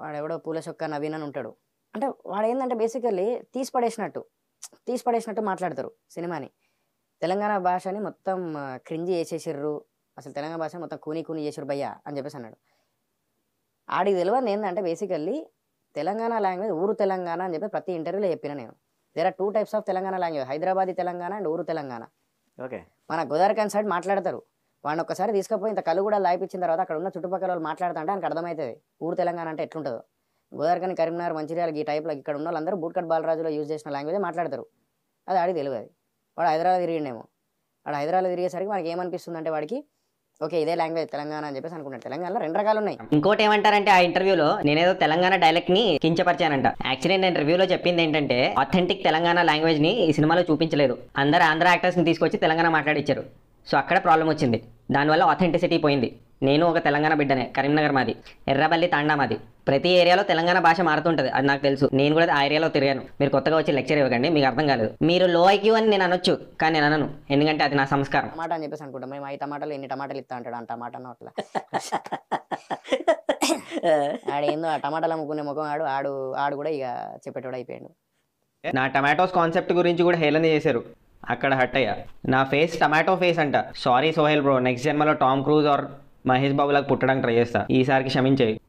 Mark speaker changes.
Speaker 1: వాడెవడో పూల చొక్క నవీన్ అని ఉంటాడు అంటే వాడు ఏంటంటే బేసికల్లీ తీసి పడేసినట్టు తీసి పడేసినట్టు మాట్లాడతారు సినిమాని తెలంగాణ భాషని మొత్తం క్రింజి చేసేసిర్రు అసలు తెలంగాణ భాష మొత్తం కూని కూని చేసారు భయ్య అని చెప్పేసి అన్నాడు ఆడికి తెలియదు ఏంటంటే బేసికల్లీ తెలంగాణ లాంగ్వేజ్ ఊరు తెలంగాణ అని చెప్పి ప్రతి ఇంటర్వ్యూలో చెప్పిన నేను there are two types of Telangana language Hyderabad Telangana and ఊరు తెలంగాణ ఓకే మన గోదావరి సైడ్ మాట్లాడతారు వాడిని ఒకసారి తీసుకుపోయి ఇంత కళ్ళు కూడా లాయిపించిన తర్వాత అక్కడ ఉన్న చుట్టుపక్కల వాళ్ళు మాట్లాడుతుంటే ఆయనకు అర్థమవుతుంది ఊరు తెలంగాణ అంటే ఎట్లుంటుందో గోదావరికని కరీంనగర్ మంచిర్యాల ఈ టైప్లో ఇక్కడ ఉన్న వాళ్ళందరూ బూట్కట్ బాలరాజులో యూజ్ చేసిన లాంగ్వేజ్ మాట్లాడతారు అది ఆడి తెలియదు వాడు హైదరాబాద్ తిరిగిండేమో వాడు హైదరాబాద్ తిరిగేసరికి మనకి ఏమనిపిస్తుంది అంటే వాడికి ఓకే ఇదే లాంగ్వేజ్ తెలంగాణ అని చెప్పేసి అనుకుంటాను తెలంగాణలో రెండు రకాలు ఉన్నాయి
Speaker 2: ఇంకోటి ఏమంటారంటే ఆ ఇంటర్వ్యూలో నేనేదో తెలంగాణ డైలెక్ట్ ని కించపరిచానంట యాక్చువల్లీ నేను రివ్యూలో చెప్పింది ఏంటంటే అథెంటిక్ తెలంగాణ లాంగ్వేజ్ ని ఈ సినిమాలో చూపించలేదు అందరు ఆంధ్ర యాక్టర్స్ ని తీసుకొచ్చి తెలంగాణ మాట్లాడిచ్చారు సో అక్కడ ప్రాబ్లం వచ్చింది దానివల్ల అథెంటిసిటీ పోయింది నేను ఒక తెలంగాణ బిడ్డనే కరీంనగర్ మాది ఎర్రబల్లి తాండా మాది ప్రతి ఏరియాలో తెలంగాణ భాష మారుతుంటుంది అది నాకు తెలుసు నేను కూడా ఆ ఏరియాలో తిరిగాను మీరు కొత్తగా వచ్చి లెక్చర్ ఇవ్వకండి మీకు అర్థం కాలేదు మీరు లో ఐక్యూ అని నేను అనొచ్చు కానీ నేను అనను ఎందుకంటే అది నా సంస్కారం
Speaker 1: టమాట అని చెప్పేసి అనుకుంటాం మేము ఐదు టమాటాలు ఎన్ని టమాటాలు ఇస్తా అంటాడు ఆ టమాటా అట్లా ఆడేందో ఆ టమాటాలు అమ్ముకునే ముఖం ఆడు ఆడు ఆడు కూడా ఇక చెప్పేటోడు అయిపోయాడు
Speaker 3: నా టమాటోస్ కాన్సెప్ట్ గురించి కూడా హేళన చేశారు అక్కడ హట్ అయ్యా నా ఫేస్ టమాటో ఫేస్ అంట సారీ సోహెల్ బ్రో నెక్స్ట్ జన్మలో టామ్ క్రూజ్ ఆర్ మహేష్ బాబులకు పుట్టడానికి ట్రై చేస్తా ఈసారికి క్షమించేయి